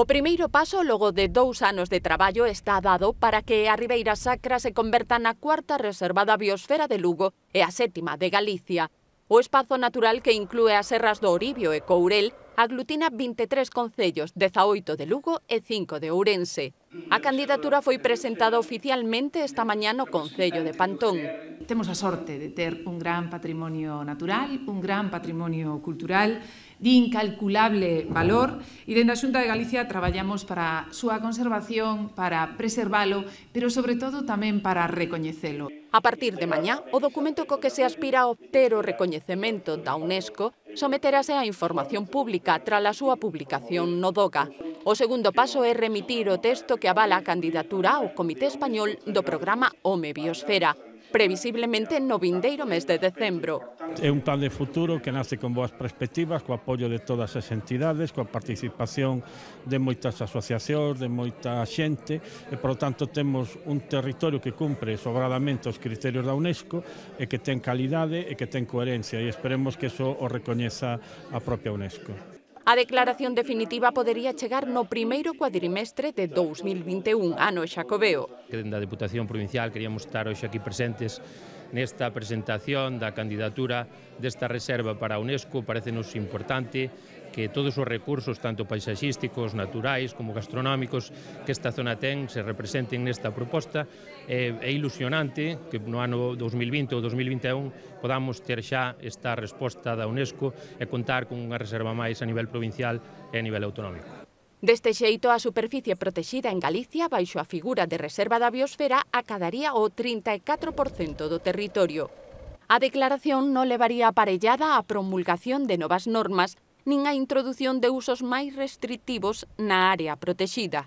O primeiro paso logo de dous anos de traballo está dado para que a Ribeira Sacra se converta na cuarta reserva da biosfera de Lugo e a sétima de Galicia. O espazo natural que inclúe as serras do Oribio e Courel aglutina 23 concellos, 18 de Lugo e 5 de Ourense. A candidatura foi presentada oficialmente esta mañá no Concello de Pantón temos a sorte de ter un gran patrimonio natural, un gran patrimonio cultural de incalculable valor e dentro da Xunta de Galicia traballamos para a súa conservación, para preservalo, pero sobre todo tamén para recoñecelo. A partir de mañá, o documento co que se aspira a obter o recoñecemento da UNESCO someterase a información pública tras a súa publicación no DOGA. O segundo paso é remitir o texto que avala a candidatura ao Comité Español do programa Home Biosfera, previsiblemente no vindeiro mes de decembro. É un plan de futuro que nace con boas perspectivas, co apoio de todas as entidades, coa participación de moitas asociacións, de moita xente, e, por tanto, temos un territorio que cumpre sobradamente os criterios da UNESCO e que ten calidade e que ten coherencia, e esperemos que iso o recoñeza a propia UNESCO. A declaración definitiva podería chegar no primeiro cuadrimestre de 2021, ano xacobeo. Dende a Deputación Provincial queríamos estar hoxe aquí presentes nesta presentación da candidatura desta reserva para a UNESCO nos importante que todos os recursos, tanto paisaxísticos, naturais como gastronómicos que esta zona ten se representen nesta proposta. É, é ilusionante que no ano 2020 ou 2021 podamos ter xa esta resposta da UNESCO e contar con unha reserva máis a nivel provincial e a nivel autonómico. Deste xeito, a superficie protexida en Galicia baixo a figura de reserva da biosfera acadaría o 34% do territorio. A declaración non levaría aparellada a promulgación de novas normas nin a introdución de usos máis restrictivos na área protexida.